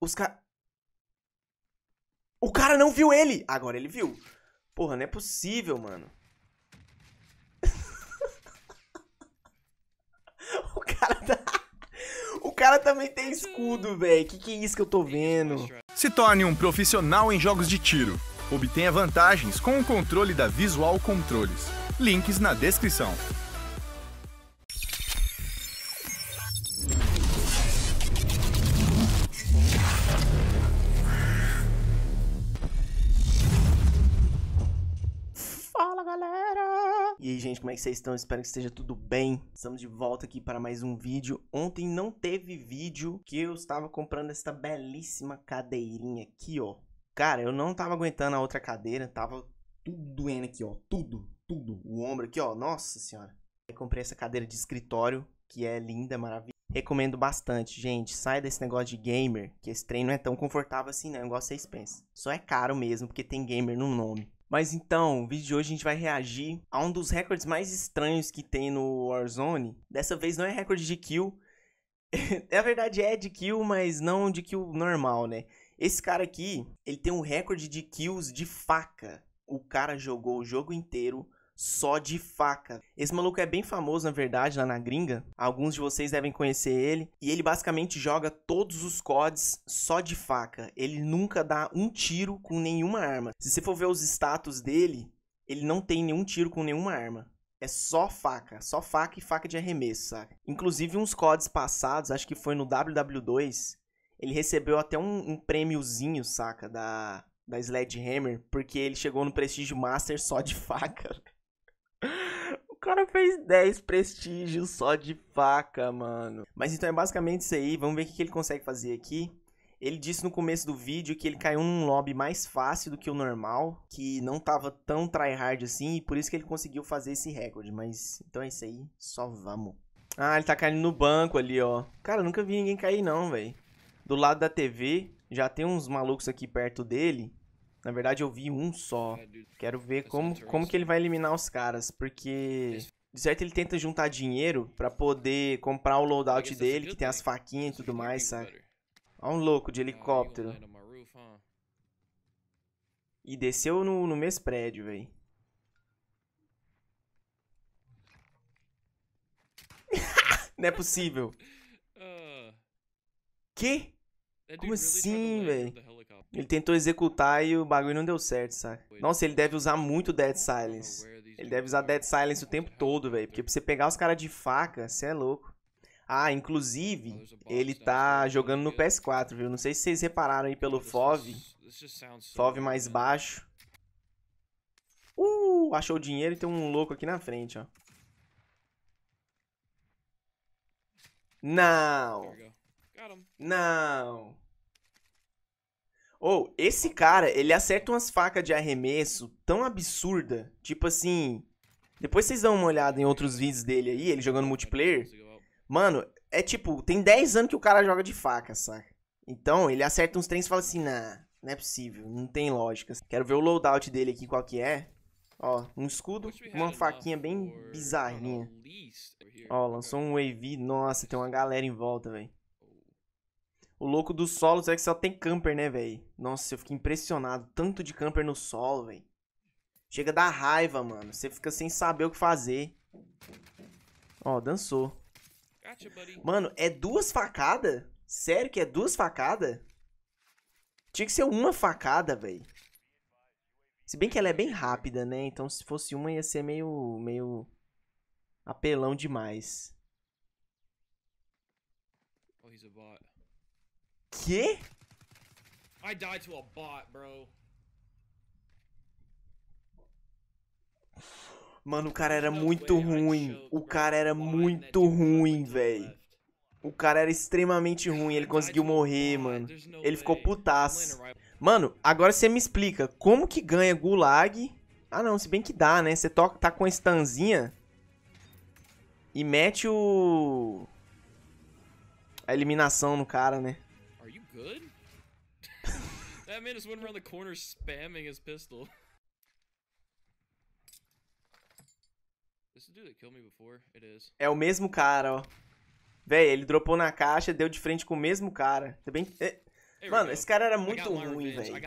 Os caras. O cara não viu ele! Agora ele viu. Porra, não é possível, mano. o cara tá. O cara também tem escudo, velho. Que que é isso que eu tô vendo? Se torne um profissional em jogos de tiro. Obtenha vantagens com o controle da Visual Controles. Links na descrição. que vocês estão? Espero que esteja tudo bem. Estamos de volta aqui para mais um vídeo. Ontem não teve vídeo que eu estava comprando esta belíssima cadeirinha aqui, ó. Cara, eu não estava aguentando a outra cadeira, tava tudo doendo aqui, ó. Tudo, tudo. O ombro aqui, ó. Nossa senhora. Eu comprei essa cadeira de escritório, que é linda, maravilhosa. Recomendo bastante, gente. Sai desse negócio de gamer, que esse trem não é tão confortável assim, não. Igual vocês pensam. Só é caro mesmo, porque tem gamer no nome. Mas então, o vídeo de hoje a gente vai reagir a um dos recordes mais estranhos que tem no Warzone. Dessa vez não é recorde de kill. Na verdade é de kill, mas não de kill normal, né? Esse cara aqui, ele tem um recorde de kills de faca. O cara jogou o jogo inteiro só de faca. Esse maluco é bem famoso, na verdade, lá na gringa. Alguns de vocês devem conhecer ele. E ele basicamente joga todos os CODs só de faca. Ele nunca dá um tiro com nenhuma arma. Se você for ver os status dele, ele não tem nenhum tiro com nenhuma arma. É só faca, só faca e faca de arremesso, saca? Inclusive, uns CODs passados, acho que foi no WW2, ele recebeu até um, um prêmiozinho, saca? Da, da Sledgehammer, porque ele chegou no Prestígio Master só de faca. cara fez 10 prestígios só de faca, mano. Mas então é basicamente isso aí. Vamos ver o que ele consegue fazer aqui. Ele disse no começo do vídeo que ele caiu num lobby mais fácil do que o normal, que não tava tão tryhard assim, e por isso que ele conseguiu fazer esse recorde. Mas então é isso aí, só vamos. Ah, ele tá caindo no banco ali, ó. Cara, nunca vi ninguém cair não, velho. Do lado da TV, já tem uns malucos aqui perto dele, na verdade, eu vi um só. É, Quero ver como, como que ele vai eliminar os caras, porque... De certo, ele tenta juntar dinheiro para poder comprar o loadout dele, que tem as faquinhas e tudo mais, sabe? Olha um louco de helicóptero. E desceu no, no mesmo prédio, velho. Não é possível. Ah. Que? Como assim, velho? Ele tentou executar e o bagulho não deu certo, saca? Nossa, ele deve usar muito Dead Silence. Ele deve usar Dead Silence o tempo todo, velho. Porque pra você pegar os caras de faca, você é louco. Ah, inclusive, ele né, tá jogando no PS4, viu? Não sei se vocês repararam aí pelo FOV. FOV mais baixo. Uh, achou o dinheiro e tem um louco aqui na frente, ó. Não! Não! Ou, oh, esse cara, ele acerta umas facas de arremesso tão absurda. Tipo assim. Depois vocês dão uma olhada em outros vídeos dele aí, ele jogando multiplayer. Mano, é tipo, tem 10 anos que o cara joga de faca, saca? Então, ele acerta uns trens e fala assim, nah, não é possível, não tem lógica. Quero ver o loadout dele aqui, qual que é. Ó, um escudo, uma faquinha bem uh, bizarrinha. Ó, lançou um wave, nossa, tem uma galera em volta, velho. O louco dos solos é que só tem camper, né, velho? Nossa, eu fiquei impressionado. Tanto de camper no solo, velho. Chega da raiva, mano. Você fica sem saber o que fazer. Ó, dançou. Mano, é duas facadas? Sério que é duas facadas? Tinha que ser uma facada, velho. Se bem que ela é bem rápida, né? Então se fosse uma ia ser meio... meio... Apelão demais. Oh, he's a bot quê? I died to a bot, bro. Mano, o cara era muito ruim. O cara era muito ruim, velho. O cara era extremamente ruim. Ele conseguiu morrer, mano. Ele ficou putaço. Mano, agora você me explica. Como que ganha gulag? Ah, não. Se bem que dá, né? Você toca, tá com a estanzinha. E mete o... A eliminação no cara, né? good? that man just went around the corner spamming his pistol. É o mesmo cara, ó. Véi, ele dropou na caixa, deu de frente com o mesmo cara. Também. Tá é... Eh, mano, esse cara era muito ruim, velho.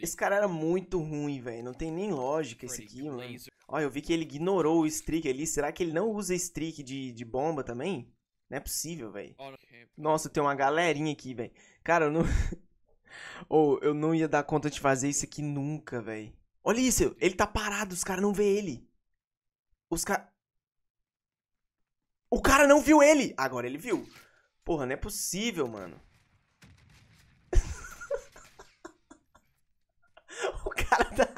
Esse cara era muito ruim, velho. Não tem nem lógica esse aqui, mano. Olha, eu vi que ele ignorou o streak ali. Será que ele não usa streak de, de bomba também? Não é possível, velho. Nossa, tem uma galerinha aqui, velho. Cara, eu não. Ou oh, eu não ia dar conta de fazer isso aqui nunca, velho. Olha isso, ele tá parado, os caras não vê ele. Os caras. O cara não viu ele! Agora ele viu. Porra, não é possível, mano. o cara tá.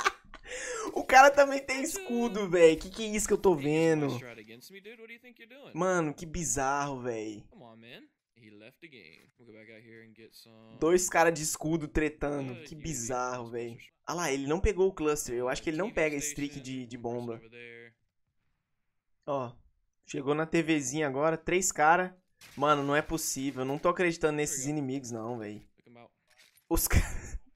O cara também tem escudo, velho. Que que é isso que eu tô vendo? me, dude. What do you think you're doing? Mano, que bizarro, velho. Dois caras de escudo tretando. que bizarro, velho. Ah lá, ele não pegou o cluster. Eu acho que ele não pega esse trick de, de bomba. Ó, chegou na TVzinha agora. Três caras. Mano, não é possível. Não tô acreditando nesses inimigos, não, velho. Os caras...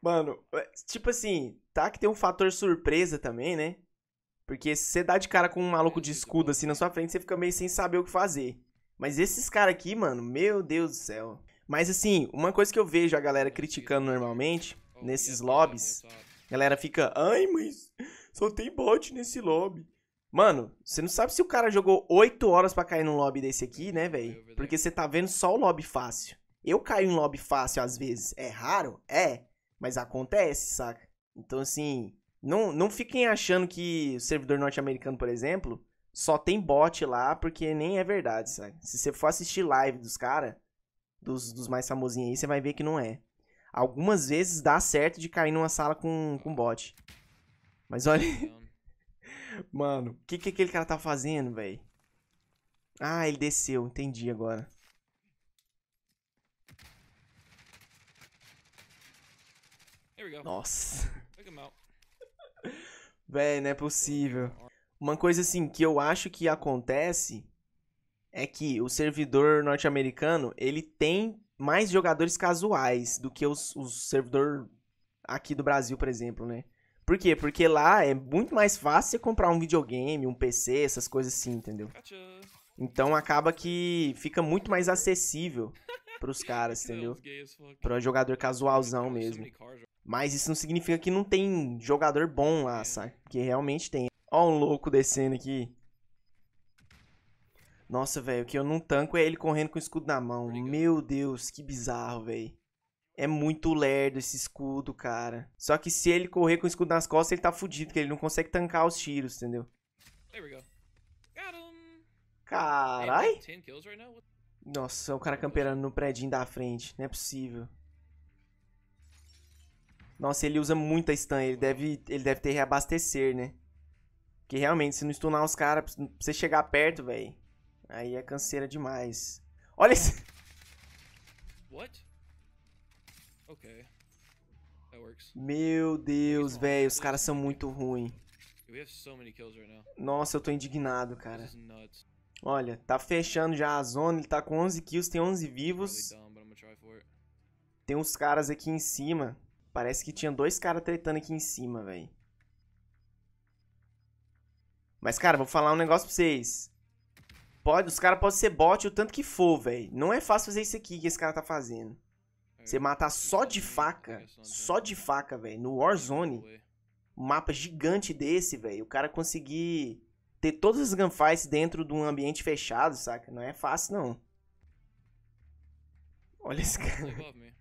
Mano, é, tipo assim, tá que tem um fator surpresa também, né? Porque se você dá de cara com um maluco de escudo assim na sua frente, você fica meio sem saber o que fazer. Mas esses caras aqui, mano, meu Deus do céu. Mas assim, uma coisa que eu vejo a galera criticando normalmente, nesses lobbies, a galera fica, ai, mas só tem bot nesse lobby. Mano, você não sabe se o cara jogou 8 horas para cair num lobby desse aqui, né, é velho? Porque você tá vendo só o lobby fácil. Eu caio em lobby fácil às vezes. É raro? É. Mas acontece, saca? Então, assim, não, não fiquem achando que o servidor norte-americano, por exemplo, só tem bot lá, porque nem é verdade, sabe? Se você for assistir live dos caras, dos, dos mais famosinhos aí, você vai ver que não é. Algumas vezes dá certo de cair numa sala com, com bot. Mas olha. Mano, o que, que aquele cara tá fazendo, velho? Ah, ele desceu, entendi agora. Nossa. Véi, não é possível. Uma coisa assim que eu acho que acontece é que o servidor norte-americano ele tem mais jogadores casuais do que os, os servidor aqui do Brasil, por exemplo, né? Por quê? Porque lá é muito mais fácil você comprar um videogame, um PC, essas coisas assim, entendeu? Então acaba que fica muito mais acessível pros caras, entendeu? Pro jogador casualzão mesmo. Mas isso não significa que não tem jogador bom lá, é. sabe? Porque realmente tem. Ó um louco descendo aqui. Nossa, velho, o que eu não tanco é ele correndo com o escudo na mão. Meu Deus, que bizarro, velho. É muito lerdo esse escudo, cara. Só que se ele correr com o escudo nas costas, ele tá fudido, porque ele não consegue tancar os tiros, entendeu? Carai! Nossa, o cara camperando no predinho da frente. Não é possível. Nossa, ele usa muita stun, ele deve, ele deve ter reabastecer, né? Porque realmente, se não stunar os caras, pra você chegar perto, velho, aí é canseira demais. Olha esse... What? Meu Deus, velho, os caras são muito ruins. Nossa, eu tô indignado, cara. Olha, tá fechando já a zona, ele tá com 11 kills, tem 11 vivos. Tem uns caras aqui em cima. Parece que tinha dois caras tretando aqui em cima, velho. Mas, cara, vou falar um negócio pra vocês. Pode, os caras podem ser bot o tanto que for, velho. Não é fácil fazer isso aqui que esse cara tá fazendo. É, Você matar é só de faca, só de faca, velho, no Warzone, um mapa gigante desse, velho, o cara conseguir ter todas as gunfights dentro de um ambiente fechado, saca? Não é fácil, não. Olha esse cara. É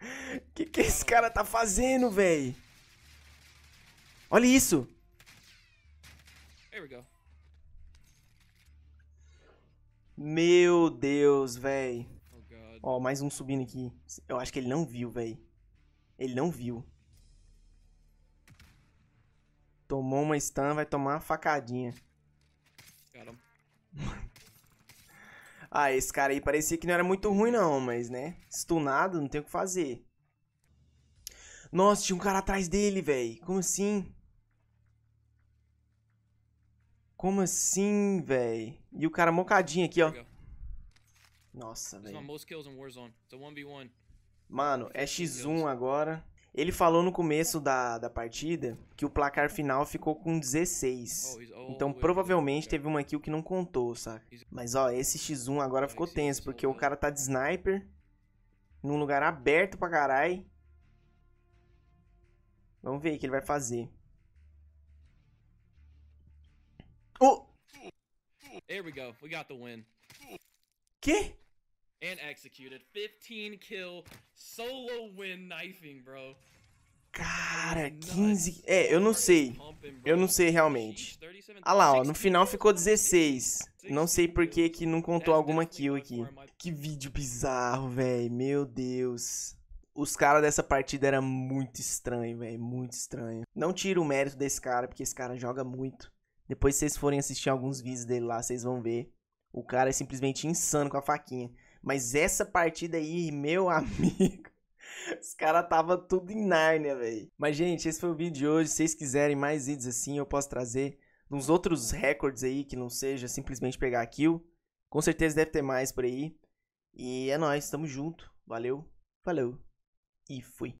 que que esse cara tá fazendo, velho? Olha isso. Meu Deus, velho. Oh, Ó, oh, mais um subindo aqui. Eu acho que ele não viu, velho. Ele não viu. Tomou uma stun, vai tomar uma facadinha. Ah, esse cara aí parecia que não era muito ruim, não, mas né? Stunado, não tem o que fazer. Nossa, tinha um cara atrás dele, velho. Como assim? Como assim, velho? E o cara mocadinho aqui, ó. Nossa, velho. Mano, é X1 agora. Ele falou no começo da, da partida que o placar final ficou com 16. Então provavelmente teve uma kill que não contou, saca? Mas ó, esse X1 agora ficou tenso, porque o cara tá de sniper, num lugar aberto pra caralho. Vamos ver o que ele vai fazer. Oh! There we go, we got the win. Que? and executed. 15 kill solo win knifing, bro. Cara, 15. É, eu não sei. Eu não sei realmente. Ah lá, ó, no final ficou 16. Não sei por que que não contou alguma kill aqui. Que vídeo bizarro, velho. Meu Deus. Os caras dessa partida era muito estranho, velho. Muito estranho. Não tira o mérito desse cara, porque esse cara joga muito. Depois, se vocês forem assistir alguns vídeos dele lá, vocês vão ver. O cara é simplesmente insano com a faquinha. Mas essa partida aí, meu amigo. Os caras tava tudo em Nárnia, velho. Mas, gente, esse foi o vídeo de hoje. Se vocês quiserem mais vídeos assim, eu posso trazer uns outros recordes aí que não seja simplesmente pegar a kill. Com certeza deve ter mais por aí. E é nóis, tamo junto. Valeu, falou e fui.